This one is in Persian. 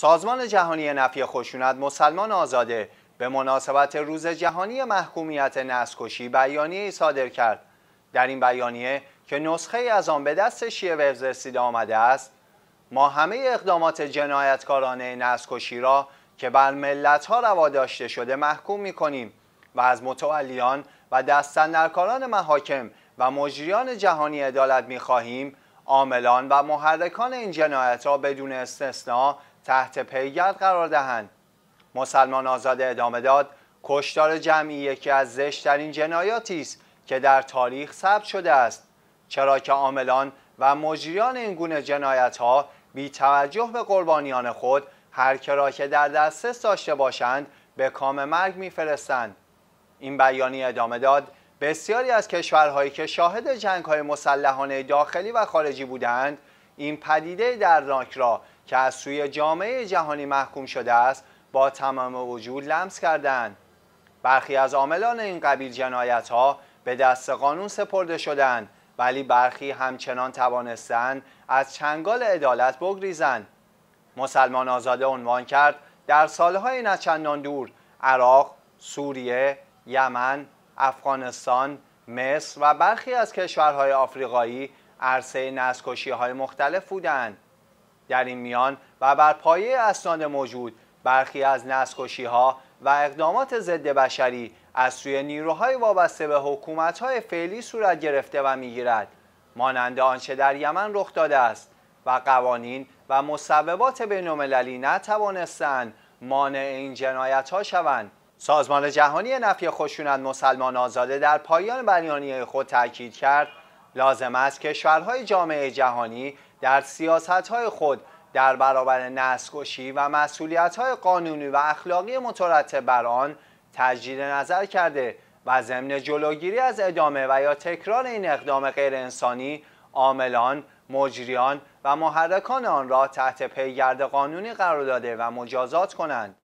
سازمان جهانی نفی خشونت مسلمان آزاده به مناسبت روز جهانی محکومیت نسکشی بیانیه صادر کرد در این بیانیه که نسخه از آن به دست شیعه و آمده است ما همه اقدامات جنایتکارانه نسکشی را که بر ملت ها روا داشته شده محکوم می کنیم و از متولیان و دستندرکاران محاکم و مجریان جهانی عدالت می خواهیم عاملان و محرکان این جنایت را بدون استثنا تحت پیگرد قرار دهند مسلمان آزاد ادامه داد کشتار جمعی یکی از زشتترین جنایاتی است که در تاریخ ثبت شده است چرا که عاملان و مجریان این گونه جنایت ها بی توجه به قربانیان خود هر را که در دسترس داشته باشند به کام مرگ میفرستند این بیانی ادامه داد بسیاری از کشورهایی که شاهد جنگ های مسلحانه داخلی و خارجی بودند این پدیده راک را که از سوی جامعه جهانی محکوم شده است با تمام وجود لمس کردند برخی از عاملان این قبیل جنایت ها به دست قانون سپرده شدند ولی برخی همچنان توانستند از چنگال عدالت بگریزند مسلمان آزاده عنوان کرد در سالهای نچندان دور عراق، سوریه، یمن، افغانستان، مصر و برخی از کشورهای آفریقایی عرصه نسکشی های مختلف بودند در این میان و بر پایه اسناد موجود برخی از نسخوشی ها و اقدامات ضد بشری از سوی نیروهای وابسته به حکومت های فعلی صورت گرفته و میگیرد مانند آنچه در یمن رخ داده است و قوانین و مصوبات بینالمللی نتوانستند مانع این جنایت ها شوند سازمان جهانی نفی خشونت مسلمان آزاده در پایان بیانیه خود تاکید کرد لازم است کشورهای جامعه جهانی در سیاستهای خود در برابر نسل‌کشی و مسئولیتهای قانونی و اخلاقی مترتب بر آن تجدید نظر کرده و ضمن جلوگیری از ادامه و یا تکرار این اقدام غیرانسانی عاملان مجریان و محرکان آن را تحت پیگرد قانونی قرار داده و مجازات کنند